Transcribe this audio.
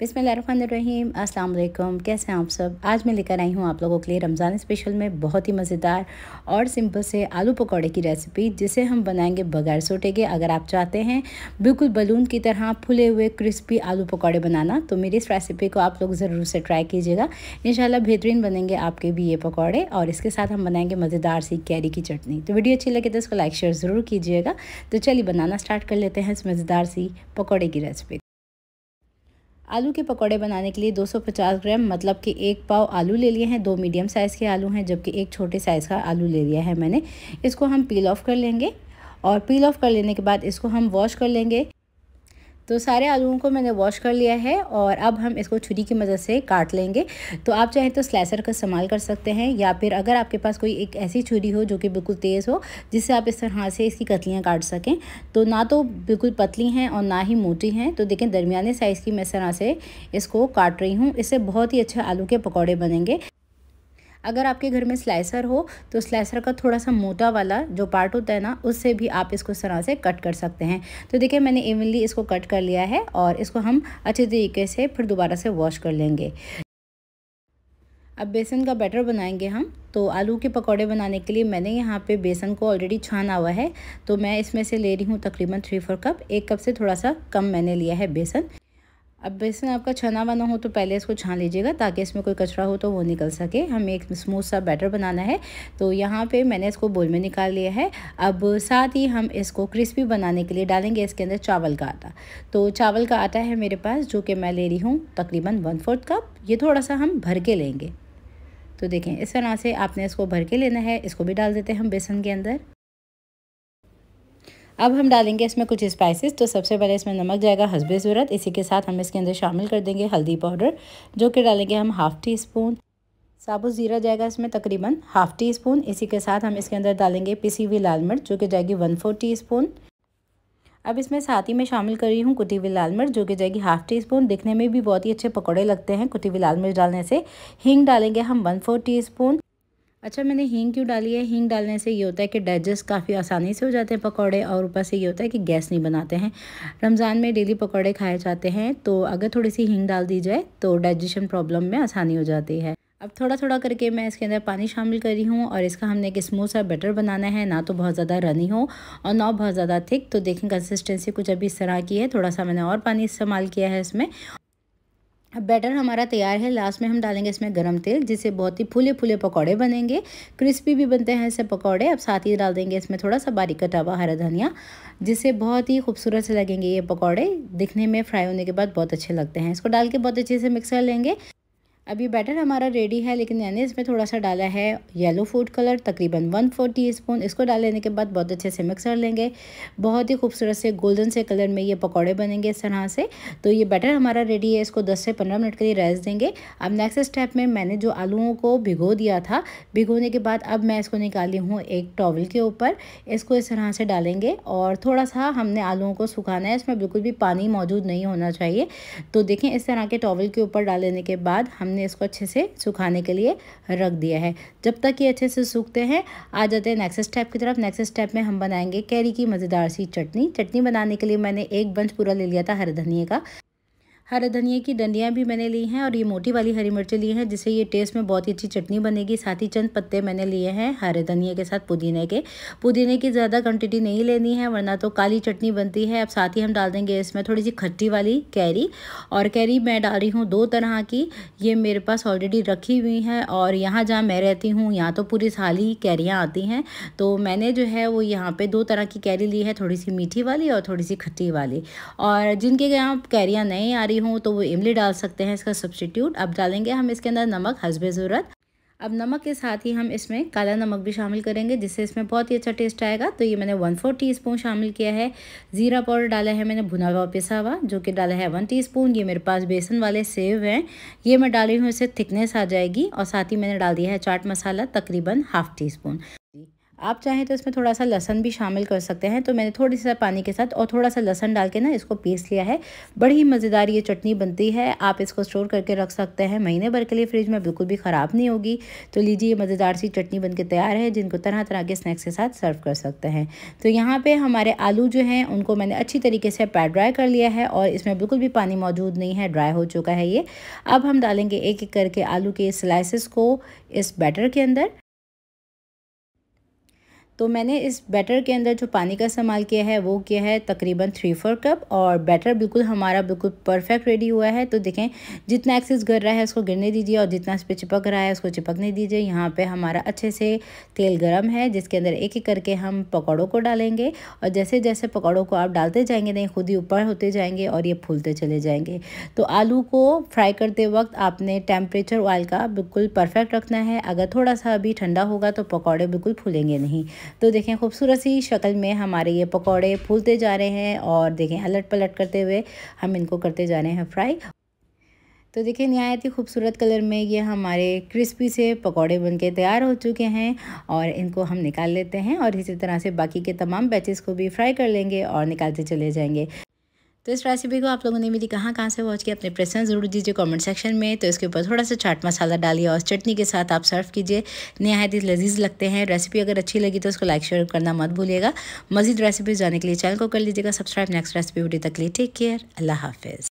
बिसमीम अल्लाम कैसे हैं आप सब आज मैं लेकर आई हूँ आप लोगों के लिए रमज़ान स्पेशल में बहुत ही मज़ेदार और सिंपल से आलू पकौड़े की रेसिपी जिसे हम बनाएंगे बगैर सोटे के अगर आप चाहते हैं बिल्कुल बलून की तरह फुले हुए क्रिस्पी आलू पकौड़े बनाना तो मेरी इस रेसिपी को आप लोग ज़रूर से ट्राई कीजिएगा इन बेहतरीन बनेंगे आपके भी ये पकौड़े और इसके साथ हम बनाएंगे मज़ेदार सी कैरी की चटनी तो वीडियो अच्छी लगे तो इसको लाइक शेयर ज़रूर कीजिएगा तो चलिए बनाना स्टार्ट कर लेते हैं इस मज़ेदार सी पकौड़े की रेसिपी आलू के पकौड़े बनाने के लिए 250 ग्राम मतलब कि एक पाव आलू ले लिए हैं दो मीडियम साइज़ के आलू हैं जबकि एक छोटे साइज़ का आलू ले लिया है मैंने इसको हम पील ऑफ कर लेंगे और पील ऑफ कर लेने के बाद इसको हम वॉश कर लेंगे तो सारे आलूओं को मैंने वॉश कर लिया है और अब हम इसको छुरी की मदद से काट लेंगे तो आप चाहें तो स्लाइसर का इस्तेमाल कर सकते हैं या फिर अगर आपके पास कोई एक ऐसी छुरी हो जो कि बिल्कुल तेज़ हो जिससे आप इस तरह से इसकी कतलियाँ काट सकें तो ना तो बिल्कुल पतली हैं और ना ही मोटी हैं तो देखें दरमिया साइज़ की मैं इस तरह से इसको काट रही हूँ इससे बहुत ही अच्छे आलू के पकौड़े बनेंगे अगर आपके घर में स्लाइसर हो तो स्लाइसर का थोड़ा सा मोटा वाला जो पार्ट होता है ना उससे भी आप इसको इस तरह से कट कर सकते हैं तो देखिए मैंने इवनली इसको कट कर लिया है और इसको हम अच्छे तरीके से फिर दोबारा से वॉश कर लेंगे अब बेसन का बैटर बनाएंगे हम तो आलू के पकौड़े बनाने के लिए मैंने यहाँ पे बेसन को ऑलरेडी छाना हुआ है तो मैं इसमें से ले रही हूँ तकरीबन थ्री फोर कप एक कप से थोड़ा सा कम मैंने लिया है बेसन अब बेसन आपका छना बना हो तो पहले इसको छान लीजिएगा ताकि इसमें कोई कचरा हो तो वो निकल सके हमें एक स्मूथ सा बैटर बनाना है तो यहाँ पे मैंने इसको बोल में निकाल लिया है अब साथ ही हम इसको क्रिस्पी बनाने के लिए डालेंगे इसके अंदर चावल का आटा तो चावल का आटा है मेरे पास जो कि मैं ले रही हूँ तकरीबन वन फोर्थ कप ये थोड़ा सा हम भर के लेंगे तो देखें इस तरह से आपने इसको भर के लेना है इसको भी डाल देते हैं हम बेसन के अंदर अब हम डालेंगे इसमें कुछ स्पाइसेस तो सबसे पहले इसमें नमक जाएगा हसबे ज़रूरत इसी के साथ हम इसके अंदर शामिल कर देंगे हल्दी पाउडर जो कि डालेंगे हम हाफ़ टी स्पून साबुत ज़ीरा जाएगा इसमें तकरीबन हाफ़ टी स्पून इसी के साथ हम इसके अंदर डालेंगे पिसी हुई लाल मिर्च जो कि जाएगी वन फोर टी स्पून अब इसमें साथ ही में शामिल कर रही हूँ कुटी हुई लाल मिर्च जो कि जाएगी हाफ़ टी स्पून दिखने में भी बहुत ही अच्छे पकौड़े लगते हैं कुटी हुई लाल मिर्च डालने से हींग डालेंगे हम वन फोर टी स्पून अच्छा मैंने हींग क्यों डाली है हींग डालने से ये होता है कि डाइजेस्ट काफ़ी आसानी से हो जाते हैं पकौड़े और ऊपर से ये होता है कि गैस नहीं बनाते हैं रमज़ान में डेली पकौड़े खाए जाते हैं तो अगर थोड़ी सी हींग डाल दी जाए तो डाइजेशन प्रॉब्लम में आसानी हो जाती है अब थोड़ा थोड़ा करके मैं इसके अंदर पानी शामिल करी हूँ और इसका हमने एक स्मूथ सा बैटर बनाना है ना तो बहुत ज़्यादा रनी हो और ना बहुत ज़्यादा थिक तो देखें कंसिस्टेंसी कुछ अभी इस तरह की है थोड़ा सा मैंने और पानी इस्तेमाल किया है इसमें अब बैटर हमारा तैयार है लास्ट में हम डालेंगे इसमें गरम तेल जिससे बहुत ही फूले फूले पकौड़े बनेंगे क्रिस्पी भी बनते हैं ऐसे पकौड़े अब साथ ही डाल देंगे इसमें थोड़ा सा बारीक कटा हुआ हरा धनिया जिससे बहुत ही खूबसूरत से लगेंगे ये पकौड़े दिखने में फ्राई होने के बाद बहुत अच्छे लगते हैं इसको डाल के बहुत अच्छे से मिक्स कर लेंगे अब ये बैटर हमारा रेडी है लेकिन मैंने इसमें थोड़ा सा डाला है येलो फूड कलर तकरीबन वन फोर टी स्पून इसको डाल लेने के बाद बहुत अच्छे से मिक्स कर लेंगे बहुत ही खूबसूरत से गोल्डन से कलर में ये पकौड़े बनेंगे इस तरह से तो ये बैटर हमारा रेडी है इसको 10 से 15 मिनट के लिए रेस्ट देंगे अब नेक्स्ट स्टेप में मैंने जो आलूओं को भिगो दिया था भिगोने के बाद अब मैं इसको निकाली हूँ एक टॉवल के ऊपर इसको इस तरह से डालेंगे और थोड़ा सा हमने आलूओं को सुखाना है इसमें बिल्कुल भी पानी मौजूद नहीं होना चाहिए तो देखें इस तरह के टॉवल के ऊपर डाल लेने के बाद हम हमने इसको अच्छे से सुखाने के लिए रख दिया है जब तक ये अच्छे से सूखते हैं आ जाते हैं नेक्स्ट स्टेप की तरफ नेक्स्ट स्टेप में हम बनाएंगे कैरी की मज़ेदार सी चटनी चटनी बनाने के लिए मैंने एक बंच पूरा ले लिया था हरे धनिए का हरे धनिए की डंडियाँ भी मैंने ली हैं और ये मोटी वाली हरी मिर्ची ली हैं जिससे ये टेस्ट में बहुत ही अच्छी चटनी बनेगी साथ ही चंद पत्ते मैंने लिए हैं हरे धनिए के साथ पुदीने के पुदीने की ज़्यादा क्वान्टिटी नहीं लेनी है वरना तो काली चटनी बनती है अब साथ ही हम डाल देंगे इसमें थोड़ी सी खट्टी वाली कैरी और कैरी मैं डाल रही हूँ दो तरह की ये मेरे पास ऑलरेडी रखी हुई है और यहाँ जहाँ मैं रहती हूँ यहाँ तो पूरी साली कैरियाँ आती हैं तो मैंने जो है वो यहाँ पर दो तरह की कैरी ली है थोड़ी सी मीठी वाली और थोड़ी सी खट्टी वाली और जिनके यहाँ कैरियाँ नहीं आ रही रही हूँ तो वो इमली डाल सकते हैं इसका सब्सटीट्यूट अब डालेंगे हम इसके अंदर नमक हसबे ज़रूरत अब नमक के साथ ही हम इसमें काला नमक भी शामिल करेंगे जिससे इसमें बहुत ही अच्छा टेस्ट आएगा तो ये मैंने वन फोर टी स्पून शामिल किया है ज़ीरा पाउडर डाला है मैंने भुना हुआ पिसा हुआ जो कि डाला है वन टीस्पून ये मेरे पास बेसन वाले सेव हैं ये मैं डाली हूँ इससे थिकनेस आ जाएगी और साथ ही मैंने डाल दिया है चाट मसाला तकरीबन हाफ़ टी स्पून आप चाहें तो इसमें थोड़ा सा लहसन भी शामिल कर सकते हैं तो मैंने थोड़ी सा पानी के साथ और थोड़ा सा लहसन डाल के ना इसको पीस लिया है बड़ी मज़ेदार ये चटनी बनती है आप इसको स्टोर करके रख सकते हैं महीने भर के लिए फ्रिज में बिल्कुल भी ख़राब नहीं होगी तो लीजिए ये मज़ेदार सी चटनी बन के तैयार है जिनको तरह तरह के स्नैक्स के साथ सर्व कर सकते हैं तो यहाँ पर हमारे आलू जो हैं उनको मैंने अच्छी तरीके से पैर ड्राई कर लिया है और इसमें बिल्कुल भी पानी मौजूद नहीं है ड्राई हो चुका है ये अब हम डालेंगे एक एक करके आलू के स्लाइसिस को इस बैटर के अंदर तो मैंने इस बैटर के अंदर जो पानी का इस्तेमाल किया है वो किया है तकरीबन थ्री फोर कप और बैटर बिल्कुल हमारा बिल्कुल परफेक्ट रेडी हुआ है तो देखें जितना एक्सेस गिर रहा है उसको गिरने दीजिए और जितना इस पर चिपक रहा है उसको चिपकने दीजिए यहाँ पे हमारा अच्छे से तेल गर्म है जिसके अंदर एक एक करके हम पकौड़ों को डालेंगे और जैसे जैसे पकौड़ों को आप डालते जाएंगे नहीं खुद ही ऊपर होते जाएंगे और ये फूलते चले जाएंगे तो आलू को फ्राई करते वक्त आपने टेम्परेचर ऑयल का बिल्कुल परफेक्ट रखना है अगर थोड़ा सा अभी ठंडा होगा तो पकौड़े बिल्कुल फूलेंगे नहीं तो देखें खूबसूरत सी शक्ल में हमारे ये पकौड़े फूलते जा रहे हैं और देखें अलट पलट करते हुए हम इनको करते जा रहे हैं फ्राई तो देखिए नहायत ही खूबसूरत कलर में ये हमारे क्रिस्पी से पकौड़े बनके तैयार हो चुके हैं और इनको हम निकाल लेते हैं और इसी तरह से बाकी के तमाम बैचेस को भी फ्राई कर लेंगे और निकालते चले जाएंगे तो इस रेसिपी को आप लोगों ने मेरी कहाँ कहाँ से वॉच किया अपने प्रेसन जरूर दीजिए कमेंट सेक्शन में तो इसके ऊपर थोड़ा सा चाट मसाला डालिए और चटनी के साथ आप सर्व कीजिए नहायत ही लजीज लगते हैं रेसिपी अगर अच्छी लगी तो उसको लाइक शेयर करना मत भूलिएगा मजीद रेसिपीज जाने के लिए चैनल को कर लीजिएगा सब्सक्राइब नेक्स्ट रेसिपी वीडियो तक लिए टेक केयर अल्लाह हाफिज़